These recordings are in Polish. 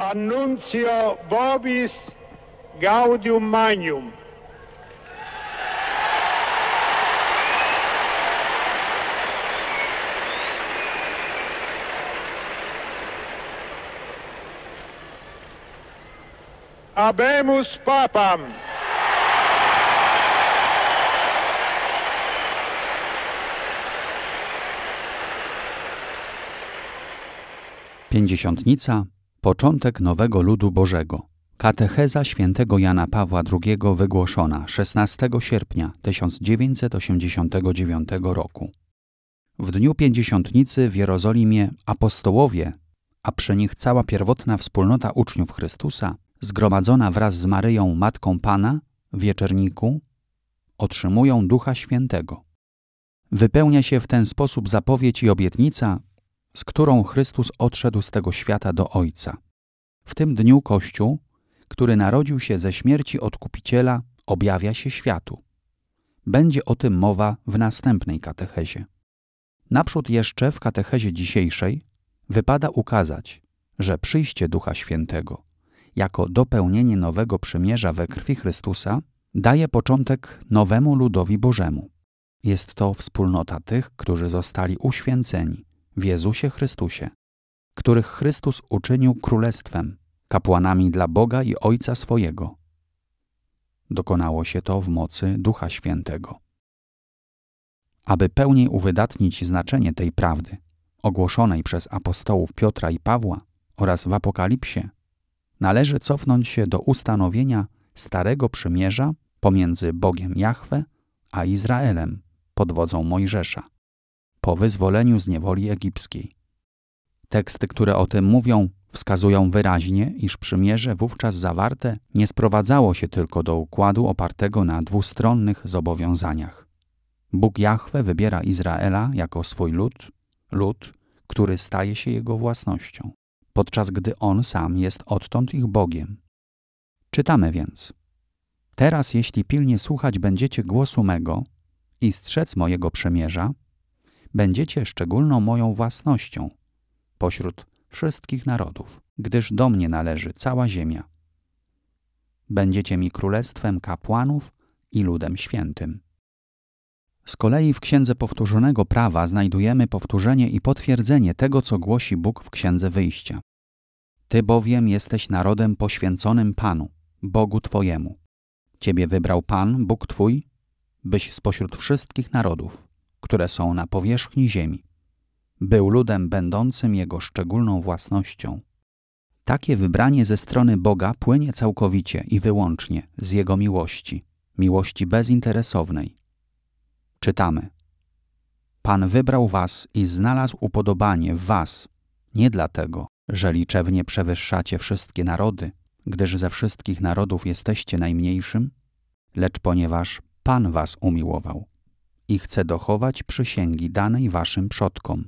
Annuncio Vobis Gaudium Magnum. Abemus Papam. Pięćdziesiątnica Początek nowego ludu Bożego. Katecheza świętego Jana Pawła II wygłoszona 16 sierpnia 1989 roku. W dniu pięćdziesiątnicy w Jerozolimie apostołowie, a przy nich cała pierwotna wspólnota uczniów Chrystusa, zgromadzona wraz z Maryją, matką Pana, w wieczerniku, otrzymują Ducha Świętego. Wypełnia się w ten sposób zapowiedź i obietnica, z którą Chrystus odszedł z tego świata do Ojca. W tym dniu Kościół, który narodził się ze śmierci odkupiciela, objawia się światu. Będzie o tym mowa w następnej katechezie. Naprzód jeszcze w katechezie dzisiejszej wypada ukazać, że przyjście Ducha Świętego jako dopełnienie nowego przymierza we krwi Chrystusa daje początek nowemu ludowi Bożemu. Jest to wspólnota tych, którzy zostali uświęceni w Jezusie Chrystusie których Chrystus uczynił królestwem, kapłanami dla Boga i Ojca swojego. Dokonało się to w mocy Ducha Świętego. Aby pełniej uwydatnić znaczenie tej prawdy, ogłoszonej przez apostołów Piotra i Pawła oraz w Apokalipsie, należy cofnąć się do ustanowienia Starego Przymierza pomiędzy Bogiem Jahwe a Izraelem pod wodzą Mojżesza po wyzwoleniu z niewoli egipskiej. Teksty, które o tym mówią, wskazują wyraźnie, iż przymierze wówczas zawarte nie sprowadzało się tylko do układu opartego na dwustronnych zobowiązaniach. Bóg Jahwe wybiera Izraela jako swój lud, lud, który staje się jego własnością, podczas gdy on sam jest odtąd ich Bogiem. Czytamy więc: Teraz, jeśli pilnie słuchać będziecie głosu mego i strzec mojego przymierza, będziecie szczególną moją własnością, pośród wszystkich narodów, gdyż do mnie należy cała ziemia. Będziecie mi królestwem kapłanów i ludem świętym. Z kolei w Księdze Powtórzonego Prawa znajdujemy powtórzenie i potwierdzenie tego, co głosi Bóg w Księdze Wyjścia. Ty bowiem jesteś narodem poświęconym Panu, Bogu Twojemu. Ciebie wybrał Pan, Bóg Twój, byś spośród wszystkich narodów, które są na powierzchni ziemi, był ludem będącym jego szczególną własnością. Takie wybranie ze strony Boga płynie całkowicie i wyłącznie z Jego miłości, miłości bezinteresownej. Czytamy. Pan wybrał was i znalazł upodobanie w was, nie dlatego, że liczewnie przewyższacie wszystkie narody, gdyż ze wszystkich narodów jesteście najmniejszym, lecz ponieważ Pan was umiłował i chce dochować przysięgi danej waszym przodkom.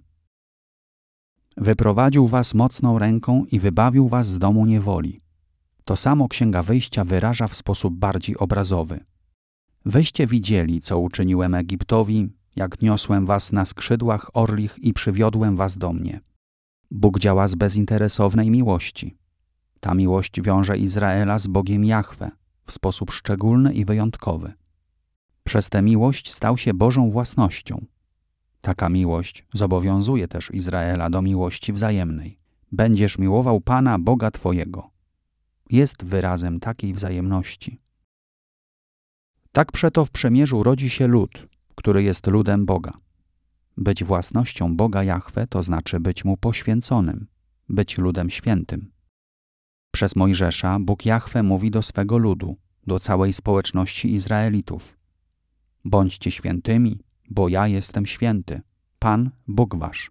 Wyprowadził was mocną ręką i wybawił was z domu niewoli. To samo Księga Wyjścia wyraża w sposób bardziej obrazowy. Wyście widzieli, co uczyniłem Egiptowi, jak niosłem was na skrzydłach orlich i przywiodłem was do mnie. Bóg działa z bezinteresownej miłości. Ta miłość wiąże Izraela z Bogiem Jahwe w sposób szczególny i wyjątkowy. Przez tę miłość stał się Bożą własnością, Taka miłość zobowiązuje też Izraela do miłości wzajemnej. Będziesz miłował Pana Boga Twojego. Jest wyrazem takiej wzajemności. Tak przeto w przemierzu rodzi się lud, który jest ludem Boga. Być własnością Boga Jahwe to znaczy być mu poświęconym, być ludem świętym. Przez Mojżesza Bóg Jahwe mówi do swego ludu, do całej społeczności Izraelitów: Bądźcie świętymi, bo ja jestem święty, Pan Bóg wasz.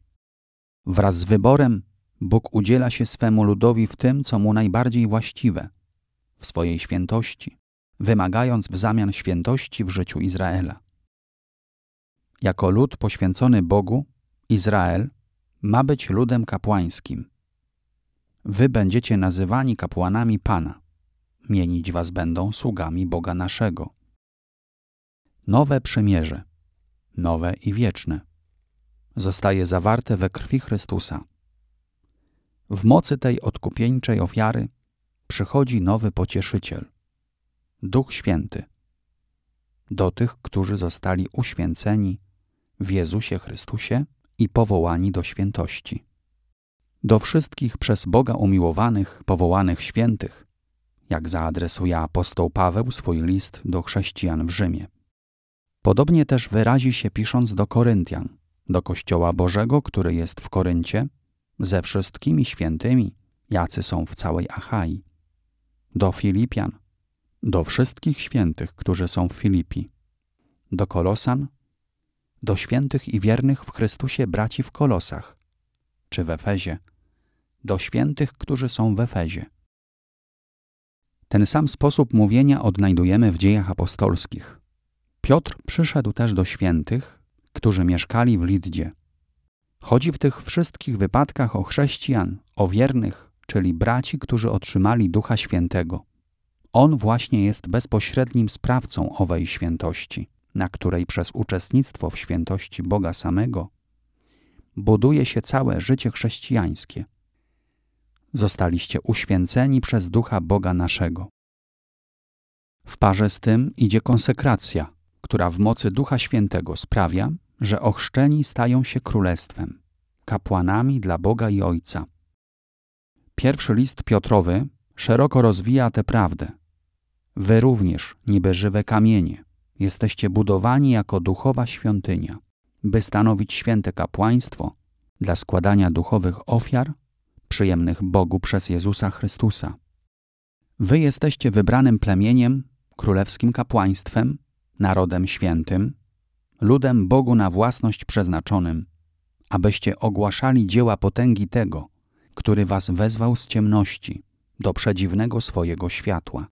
Wraz z wyborem Bóg udziela się swemu ludowi w tym, co mu najbardziej właściwe, w swojej świętości, wymagając w zamian świętości w życiu Izraela. Jako lud poświęcony Bogu, Izrael ma być ludem kapłańskim. Wy będziecie nazywani kapłanami Pana. Mienić was będą sługami Boga naszego. Nowe przymierze nowe i wieczne. Zostaje zawarte we krwi Chrystusa. W mocy tej odkupieńczej ofiary przychodzi nowy pocieszyciel Duch Święty do tych, którzy zostali uświęceni w Jezusie Chrystusie i powołani do świętości. Do wszystkich przez Boga umiłowanych, powołanych świętych, jak zaadresuje apostoł Paweł swój list do chrześcijan w Rzymie. Podobnie też wyrazi się pisząc do Koryntian, do Kościoła Bożego, który jest w Koryncie, ze wszystkimi świętymi, jacy są w całej Achai, do Filipian, do wszystkich świętych, którzy są w Filipi, do Kolosan, do świętych i wiernych w Chrystusie braci w Kolosach, czy w Efezie, do świętych, którzy są w Efezie. Ten sam sposób mówienia odnajdujemy w dziejach apostolskich. Piotr przyszedł też do świętych, którzy mieszkali w Lidzie. Chodzi w tych wszystkich wypadkach o chrześcijan, o wiernych, czyli braci, którzy otrzymali Ducha Świętego. On właśnie jest bezpośrednim sprawcą owej świętości, na której przez uczestnictwo w świętości Boga samego buduje się całe życie chrześcijańskie. Zostaliście uświęceni przez Ducha Boga naszego. W parze z tym idzie konsekracja – która w mocy Ducha Świętego sprawia, że ochrzczeni stają się królestwem, kapłanami dla Boga i Ojca. Pierwszy list Piotrowy szeroko rozwija tę prawdę. Wy również, niby żywe kamienie, jesteście budowani jako duchowa świątynia, by stanowić święte kapłaństwo dla składania duchowych ofiar przyjemnych Bogu przez Jezusa Chrystusa. Wy jesteście wybranym plemieniem, królewskim kapłaństwem, narodem świętym, ludem Bogu na własność przeznaczonym, abyście ogłaszali dzieła potęgi tego, który was wezwał z ciemności do przedziwnego swojego światła.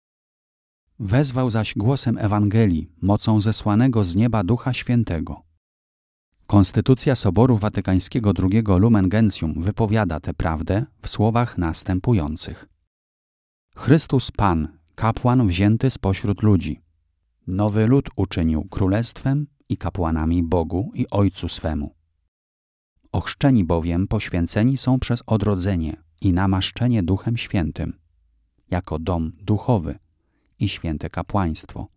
Wezwał zaś głosem Ewangelii, mocą zesłanego z nieba Ducha Świętego. Konstytucja Soboru Watykańskiego II Lumen Gentium wypowiada tę prawdę w słowach następujących. Chrystus Pan, kapłan wzięty spośród ludzi – Nowy lud uczynił królestwem i kapłanami Bogu i Ojcu swemu. Ochrzczeni bowiem poświęceni są przez odrodzenie i namaszczenie Duchem Świętym, jako dom duchowy i święte kapłaństwo,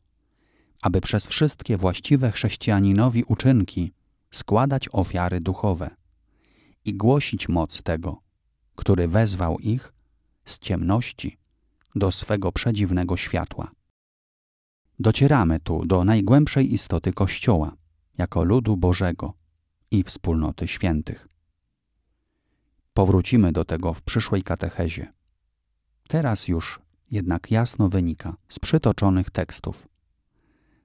aby przez wszystkie właściwe chrześcijaninowi uczynki składać ofiary duchowe i głosić moc tego, który wezwał ich z ciemności do swego przedziwnego światła. Docieramy tu do najgłębszej istoty Kościoła, jako ludu Bożego i wspólnoty świętych. Powrócimy do tego w przyszłej katechezie. Teraz już jednak jasno wynika z przytoczonych tekstów,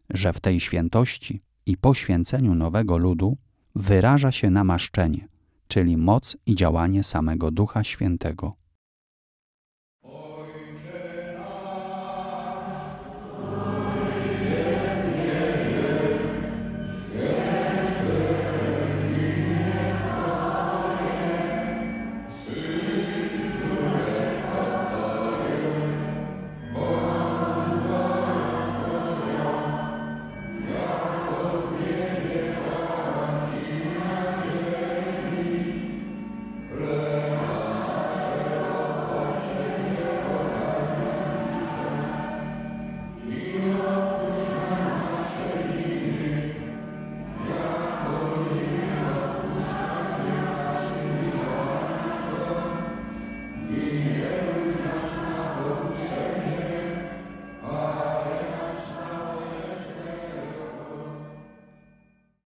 że w tej świętości i poświęceniu nowego ludu wyraża się namaszczenie, czyli moc i działanie samego Ducha Świętego.